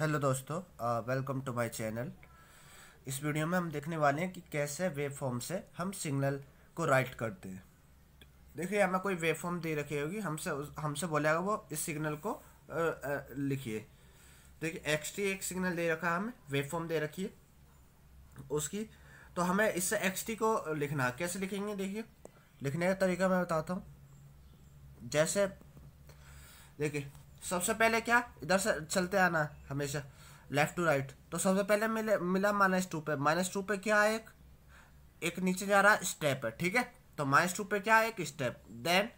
hello दोस्तों welcome to my channel इस video में हम देखने वाले हैं कि कैसे वेव फॉर्म से हम सिग्नल को राइट करते हैं देखिए हमें कोई वेव फॉर्म दे रखी होगी हमसे हमसे होगा वो इस सिग्नल को लिखिए देखिए एक्स टी एक सिग्नल दे रखा है हमें वेव फॉर्म दे रखी है उसकी तो हमें इससे एक्स टी को लिखना है कैसे लिखेंगे देखिए लिखने का तरीका मैं बताता हूँ जैसे देखिए सबसे पहले क्या इधर से चलते आना हमेशा लेफ्ट टू राइट तो सबसे पहले मिले मिला माइनस टू पे माइनस टू पे क्या है एक एक नीचे जा रहा स्टेप है ठीक है तो माइनस टू पे क्या है एक स्टेप देन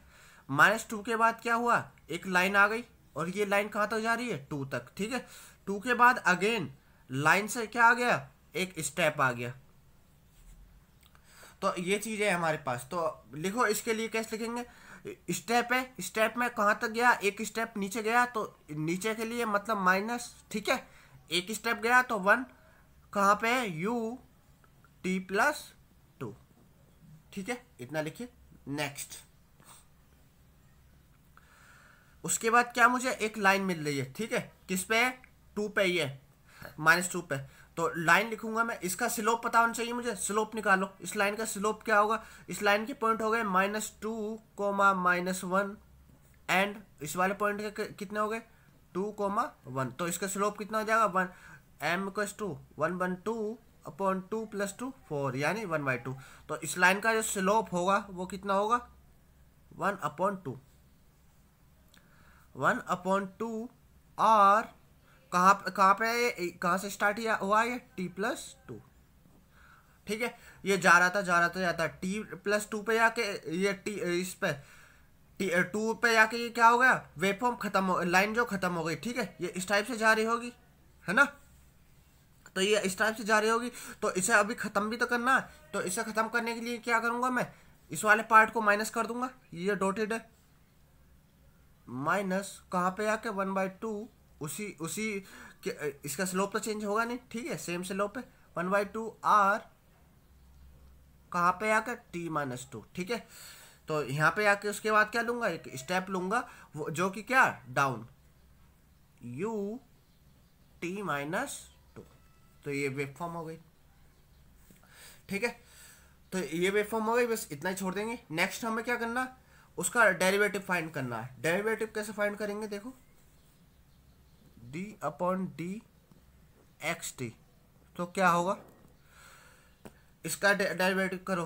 माइनस टू के बाद क्या हुआ एक लाइन आ गई और ये लाइन कहाँ तक तो जा रही है टू तक ठीक है टू के बाद अगेन लाइन से क्या आ गया एक स्टेप आ गया तो ये चीज़ है हमारे पास तो लिखो इसके लिए कैसे लिखेंगे स्टेप है स्टेप में कहाँ तक गया एक स्टेप नीचे गया तो नीचे के लिए मतलब माइनस ठीक है एक स्टेप गया तो वन कहाँ पे है यू टी प्लस टू ठीक है इतना लिखिए नेक्स्ट उसके बाद क्या मुझे एक लाइन मिल रही है ठीक है किस पे है टू पे ये माइनस टू पे तो लाइन लिखूंगा मैं इसका स्लोप पता होना चाहिए मुझे स्लोप निकालो इस लाइन का स्लोप क्या होगा इस लाइन के पॉइंट हो गए minus two comma minus one and इस वाले पॉइंट के कितने हो गए टू कोमा वन तो इसका स्लोप कितना हो जाएगा one m equals two one one two upon two plus two four यानी वन बाई टू तो इस लाइन का जो स्लोप होगा वो कितना होगा one upon two one upon two r कहाँ कहाँ पे कहाँ से स्टार्ट हुआ ये टी प्लस टू ठीक है ये जा रहा था जा रहा था जाता टी प्लस टू पे जाके ये टी इस पे टी टू पे जाके ये क्या हो गया फॉर्म खत्म हो लाइन जो खत्म हो गई ठीक है ये इस टाइप से जा रही होगी है ना तो ये इस टाइप से जा रही होगी तो इसे अभी ख़त्म भी तो करना है तो इसे ख़त्म करने के लिए क्या करूंगा मैं इस वाले पार्ट को माइनस कर दूंगा ये डोटेड है माइनस कहाँ पे आके वन बाई टू उसी उसी इसका स्लोप तो चेंज होगा नहीं ठीक है सेम स्लोप है वन बाई टू आर कहाँ पे आकर टी माइनस टू ठीक है तो यहाँ पे आके उसके बाद क्या लूंगा एक स्टेप लूंगा वो जो कि क्या down u t minus two तो ये वेब फॉर्म हो गई ठीक है तो ये वेब फॉर्म हो गई बस इतना ही छोड़ देंगे नेक्स्ट हमें क्या करना उसका डेरिवेटिव फाइंड करना है डेरिवेटिव कैसे फाइंड करेंगे देखो d upon d x t तो क्या होगा इसका डेरिवेटिव करो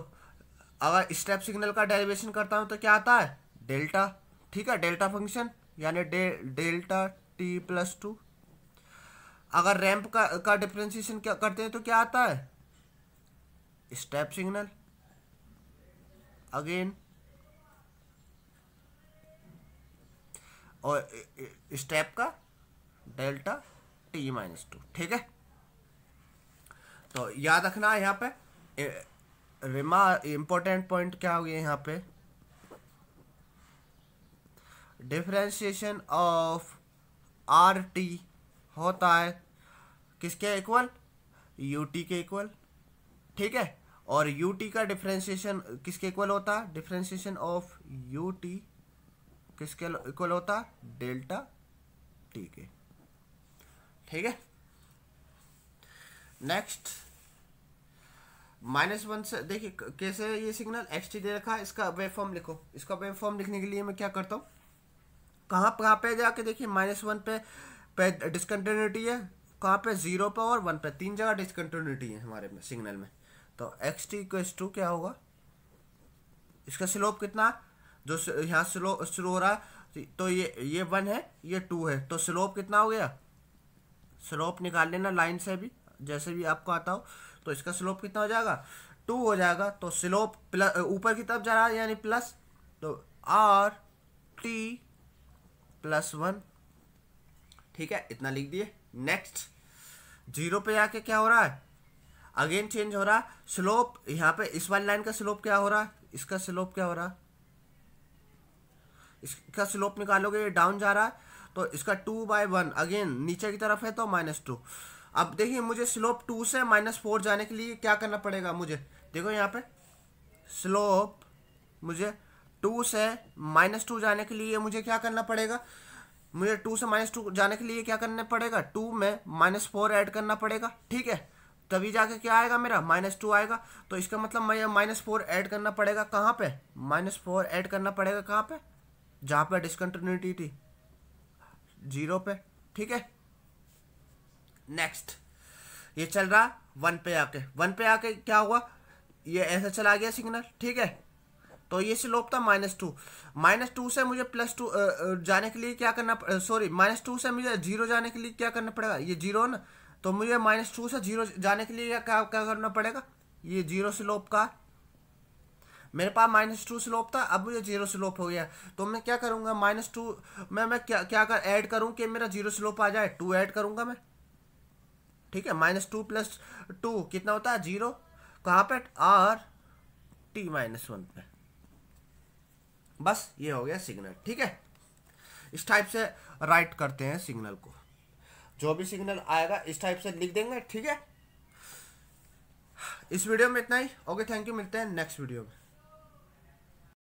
अगर स्टेप सिग्नल का डेरिवेशन करता हूँ तो क्या आता है डेल्टा ठीक है डेल्टा फंक्शन यानी d delta t plus two अगर रैंप का का डिफ्रेंसिएशन क्या करते हैं तो क्या आता है स्टेप सिग्नल अगेन और स्टेप का डेल्टा टी माइनस टू ठीक है तो याद रखना यहाँ पे रिमा इंपॉर्टेंट पॉइंट क्या हो गया यहाँ पे डिफ्रेंशिएशन ऑफ आर टी होता है किसके इक्वल यू टी के इक्वल ठीक है और यू टी का डिफ्रेंशिएशन किसके इक्वल होता है डिफ्रेंशिएशन ऑफ यू टी किसके इक्वल होता डेल्टा टी के ठीक है नेक्स्ट माइनस वन से देखिए कैसे ये सिग्नल एक्स टी दे रखा है इसका वेव फॉर्म लिखो इसका वेव फॉर्म लिखने के लिए मैं क्या करता हूँ कहाँ कहाँ पे जाके देखिए माइनस वन पे पे डिसकन्टिन्यूटी है कहाँ पे जीरो पे और वन पे तीन जगह डिसकंटिन्यूटी है हमारे में सिग्नल में तो एक्स टी इक्वस टू क्या होगा इसका स्लोप कितना जो यहाँ स्लो शुरू हो रहा है तो ये ये वन है ये टू है तो स्लोप कितना हो गया स्लोप निकाल लेना लाइन से भी जैसे भी आपको आता हो तो इसका स्लोप कितना हो जाएगा टू हो जाएगा तो स्लोप प्लस ऊपर की तरफ जा रहा है यानी प्लस तो आर टी प्लस वन ठीक है इतना लिख दिए नेक्स्ट जीरो पे जाके क्या हो रहा है अगेन चेंज हो रहा है स्लोप यहाँ पे इस वाली लाइन का स्लोप क्या हो रहा है इसका स्लोप क्या हो रहा है इसका स्लोप निकालोगे ये डाउन जा रहा है तो इसका टू बाय वन अगेन नीचे की तरफ है तो माइनस टू अब देखिए मुझे स्लोप टू से माइनस फोर जाने के लिए क्या करना पड़ेगा मुझे देखो यहाँ पे स्लोप मुझे टू से माइनस टू जाने के लिए मुझे क्या करना पड़ेगा मुझे टू से माइनस टू जाने के लिए क्या करना पड़ेगा टू में माइनस फोर ऐड करना पड़ेगा ठीक है तभी जाके क्या आएगा मेरा माइनस टू आएगा तो इसका मतलब मैं माइनस फोर ऐड करना पड़ेगा कहाँ पे माइनस फोर ऐड करना पड़ेगा कहाँ पे जहाँ पे डिसकंटिन्यूटी थी जीरो पे ठीक है नेक्स्ट ये चल रहा वन पे आके वन पे आके क्या हुआ ये ऐसा चला गया सिग्नल ठीक है तो ये स्लोप था माइनस टू माइनस टू से मुझे प्लस टू जाने के लिए क्या करना सॉरी माइनस टू से मुझे जीरो जाने के लिए क्या करना पड़ेगा ये जीरो ना तो मुझे माइनस टू से जीरो जाने के लिए क्या क्या करना पड़ेगा ये जीरो स्लोप का मेरे पास माइनस टू स्लोप था अब मुझे जीरो स्लोप हो गया तो मैं क्या करूँगा माइनस टू मैं मैं क्या क्या कर ऐड करूँ कि मेरा जीरो स्लोप आ जाए टू ऐड करूँगा मैं ठीक है माइनस टू प्लस टू कितना होता है जीरो कहाँ पर आर टी माइनस वन पे बस ये हो गया सिग्नल ठीक है इस टाइप से राइट करते हैं सिग्नल को जो भी सिग्नल आएगा इस टाइप से लिख देंगे ठीक है इस वीडियो में इतना ही ओके थैंक यू मिलते हैं नेक्स्ट वीडियो में